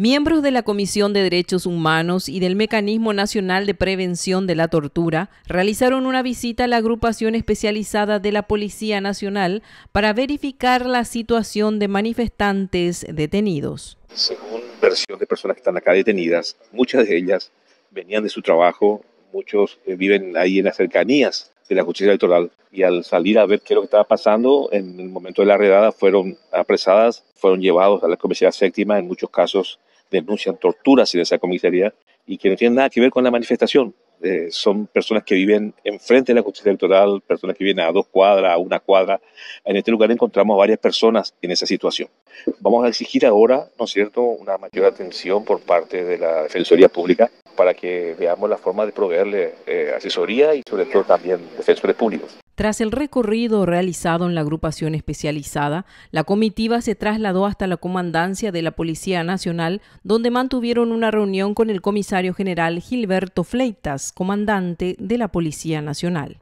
Miembros de la Comisión de Derechos Humanos y del Mecanismo Nacional de Prevención de la Tortura realizaron una visita a la agrupación especializada de la Policía Nacional para verificar la situación de manifestantes detenidos. Según versión de personas que están acá detenidas, muchas de ellas venían de su trabajo, muchos eh, viven ahí en las cercanías de la justicia electoral y al salir a ver qué es lo que estaba pasando, en el momento de la redada fueron apresadas, fueron llevados a la comisaría séptima, en muchos casos denuncian torturas en esa comisaría y que no tienen nada que ver con la manifestación. Eh, son personas que viven enfrente de la justicia electoral, personas que viven a dos cuadras, a una cuadra. En este lugar encontramos a varias personas en esa situación. Vamos a exigir ahora, ¿no es cierto?, una mayor atención por parte de la Defensoría Pública para que veamos la forma de proveerle eh, asesoría y sobre todo también defensores públicos. Tras el recorrido realizado en la agrupación especializada, la comitiva se trasladó hasta la comandancia de la Policía Nacional, donde mantuvieron una reunión con el comisario general Gilberto Fleitas, comandante de la Policía Nacional.